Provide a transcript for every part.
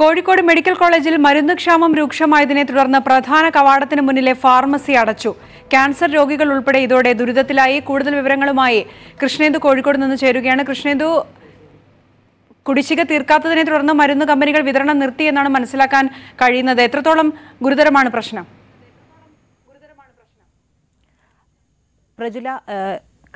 Kozhikode medical കോളേജിൽ മരുന്ന് ക്ഷാമം രൂക്ഷമായതിനെ തുടർന്ന് പ്രധാന കവാടത്തിന് മുന്നിലെ ഫാർമസി അടച്ചു ക്യാൻസർ രോഗികൾ ഉൾപ്പെടെ ഇതോടെ ദുരിതത്തിലായി കൂടുതൽ വിവരങ്ങളുമായി കൃഷ്ണേന്ദു കോഴിക്കോട് നിന്ന് ചേരുകയാണ് കൃഷ്ണേന്ദു കുടിശ്ശിക തീർക്കാത്തതിനെ തുടർന്ന് മരുന്ന് കമ്പനികൾ വിതരണം നിർത്തിയെന്നാണ് മനസ്സിലാക്കാൻ കഴിയുന്നത് എത്രത്തോളം ഗുരുതരമാണ് പ്രശ്നം പ്രജുല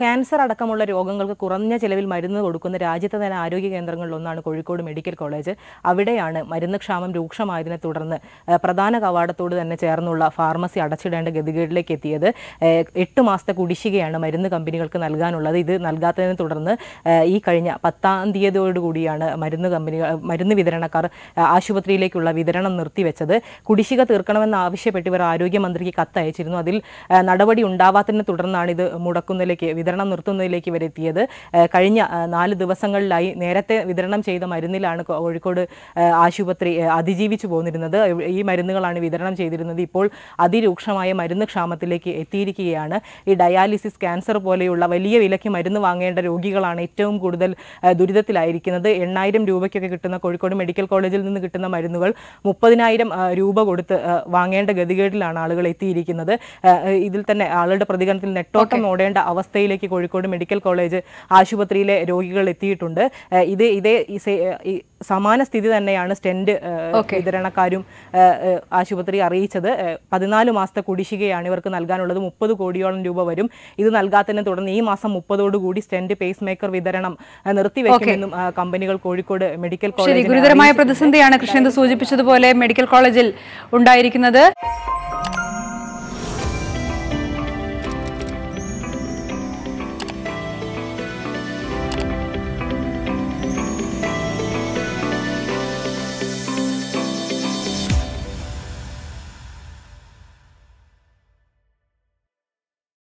ക്യാൻസർ അടക്കമുള്ള രോഗങ്ങൾക്ക് കുറഞ്ഞ ചിലവിൽ മരുന്ന് കൊടുക്കുന്ന രാജ്യത്തെ തന്നെ ആരോഗ്യ കേന്ദ്രങ്ങളിലൊന്നാണ് കോഴിക്കോട് മെഡിക്കൽ കോളേജ് അവിടെയാണ് മരുന്ന് ക്ഷാമം രൂക്ഷമായതിനെ തുടർന്ന് പ്രധാന കവാടത്തോട് തന്നെ ചേർന്നുള്ള ഫാർമസി അടച്ചിടേണ്ട ഗതികേടിലേക്ക് എത്തിയത് എട്ട് മാസത്തെ കുടിശ്ശികയാണ് മരുന്ന് കമ്പനികൾക്ക് നൽകാനുള്ളത് ഇത് നൽകാത്തതിനെ തുടർന്ന് ഈ കഴിഞ്ഞ പത്താം തീയതിയോടുകൂടിയാണ് മരുന്ന് കമ്പനികൾ മരുന്ന് വിതരണക്കാർ ആശുപത്രിയിലേക്കുള്ള വിതരണം നിർത്തിവെച്ചത് കുടിശ്ശിക തീർക്കണമെന്ന് ആവശ്യപ്പെട്ട് ഇവർ ആരോഗ്യമന്ത്രിക്ക് കത്തയച്ചിരുന്നു അതിൽ നടപടി ഉണ്ടാവാത്തതിനെ തുടർന്നാണ് ഇത് മുടക്കുന്നതിലേക്ക് വിതരണം നിർത്തുന്നതിലേക്ക് വരെത്തിയത് കഴിഞ്ഞ നാല് ദിവസങ്ങളിലായി നേരത്തെ വിതരണം ചെയ്ത മരുന്നിലാണ് കോഴിക്കോട് ആശുപത്രി അതിജീവിച്ചു പോന്നിരുന്നത് ഈ മരുന്നുകളാണ് വിതരണം ചെയ്തിരുന്നത് ഇപ്പോൾ അതിരൂക്ഷമായ മരുന്ന് ക്ഷാമത്തിലേക്ക് എത്തിയിരിക്കുകയാണ് ഈ ഡയാലിസിസ് ക്യാൻസർ പോലെയുള്ള വലിയ വിലയ്ക്ക് മരുന്ന് വാങ്ങേണ്ട രോഗികളാണ് ഏറ്റവും കൂടുതൽ ദുരിതത്തിലായിരിക്കുന്നത് എണ്ണായിരം രൂപയ്ക്കൊക്കെ കിട്ടുന്ന കോഴിക്കോട് മെഡിക്കൽ കോളേജിൽ നിന്ന് കിട്ടുന്ന മരുന്നുകൾ മുപ്പതിനായിരം രൂപ കൊടുത്ത് വാങ്ങേണ്ട ഗതികേടിലാണ് ആളുകൾ എത്തിയിരിക്കുന്നത് ഇതിൽ തന്നെ ആളുകളുടെ പ്രതികരണത്തിൽ നെട്ടോട്ടം ഓടേണ്ട അവസ്ഥയിലേക്ക് അവസ്ഥയിലേക്ക് കോഴിക്കോട് മെഡിക്കൽ കോളേജ് ആശുപത്രിയിലെ രോഗികൾ എത്തിയിട്ടുണ്ട് ഇത് ഇതേ സമാന സ്ഥിതി തന്നെയാണ് സ്റ്റെൻറ്റ് വിതരണക്കാരും ആശുപത്രി അറിയിച്ചത് പതിനാല് മാസത്തെ കുടിശ്ശികയാണ് ഇവർക്ക് നൽകാനുള്ളത് മുപ്പത് കോടിയോളം രൂപ വരും ഇത് നൽകാത്തതിനെ തുടർന്ന് ഈ മാസം മുപ്പതോടുകൂടി സ്റ്റെൻറ്റ് പേസ് മേക്കർ വിതരണം നിർത്തിവെക്കുമെന്നും കമ്പനികൾ കോഴിക്കോട് മെഡിക്കൽ കോളേജ് ഗുരുതരമായ പ്രതിസന്ധിയാണ് കൃഷ്ണൻ സൂചിപ്പിച്ചതുപോലെ മെഡിക്കൽ കോളേജിൽ ഉണ്ടായിരിക്കുന്നത്